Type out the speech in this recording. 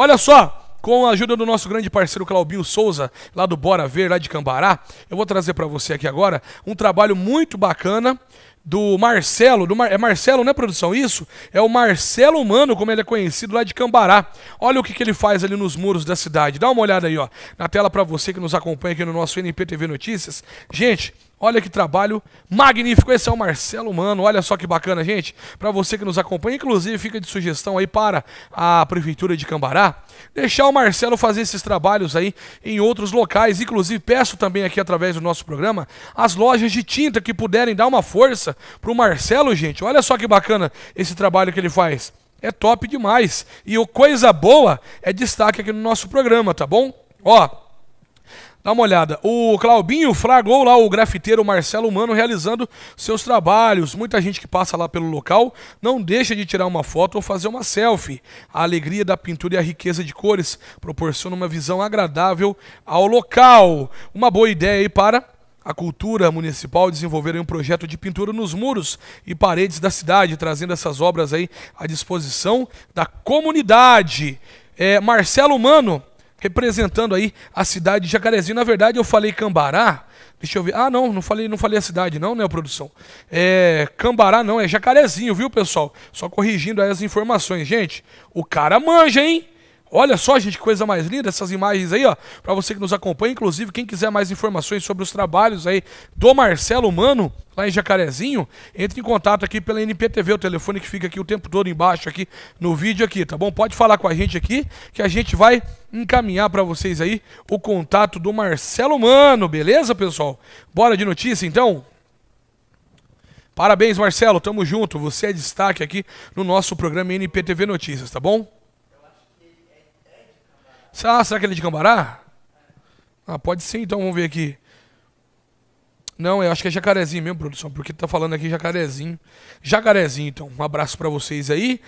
Olha só, com a ajuda do nosso grande parceiro Claubinho Souza, lá do Bora Ver, lá de Cambará, eu vou trazer para você aqui agora um trabalho muito bacana do Marcelo, do Mar... é Marcelo, né, produção? Isso? É o Marcelo Humano, como ele é conhecido lá de Cambará. Olha o que, que ele faz ali nos muros da cidade. Dá uma olhada aí, ó, na tela para você que nos acompanha aqui no nosso NPTV Notícias. Gente, Olha que trabalho magnífico. Esse é o Marcelo Mano. Olha só que bacana, gente. Para você que nos acompanha, inclusive fica de sugestão aí para a Prefeitura de Cambará, deixar o Marcelo fazer esses trabalhos aí em outros locais. Inclusive, peço também aqui através do nosso programa as lojas de tinta que puderem dar uma força para o Marcelo, gente, olha só que bacana esse trabalho que ele faz. É top demais. E o Coisa Boa é destaque aqui no nosso programa, tá bom? Ó, Dá uma olhada. O Claubinho flagou lá o grafiteiro Marcelo Humano realizando seus trabalhos. Muita gente que passa lá pelo local não deixa de tirar uma foto ou fazer uma selfie. A alegria da pintura e a riqueza de cores proporciona uma visão agradável ao local. Uma boa ideia aí para a cultura municipal desenvolveram um projeto de pintura nos muros e paredes da cidade, trazendo essas obras aí à disposição da comunidade. É, Marcelo Mano, representando aí a cidade de Jacarezinho. Na verdade, eu falei Cambará. Deixa eu ver. Ah, não, não falei, não falei a cidade, não, né, produção? É Cambará, não, é Jacarezinho, viu, pessoal? Só corrigindo aí as informações, gente. O cara manja, hein? Olha só, gente, que coisa mais linda essas imagens aí, ó, para você que nos acompanha, inclusive quem quiser mais informações sobre os trabalhos aí do Marcelo Mano, lá em Jacarezinho, entre em contato aqui pela NPTV, o telefone que fica aqui o tempo todo embaixo aqui no vídeo aqui, tá bom? Pode falar com a gente aqui que a gente vai encaminhar para vocês aí o contato do Marcelo Mano, beleza, pessoal? Bora de notícia então. Parabéns, Marcelo, tamo junto. Você é destaque aqui no nosso programa NPTV Notícias, tá bom? Ah, será que ele é de Cambará? Ah, pode ser então, vamos ver aqui. Não, eu acho que é jacarezinho mesmo, produção, porque tá falando aqui jacarezinho. Jacarezinho, então. Um abraço para vocês aí.